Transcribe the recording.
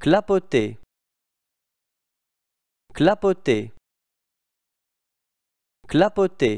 clapoter clapoter clapoter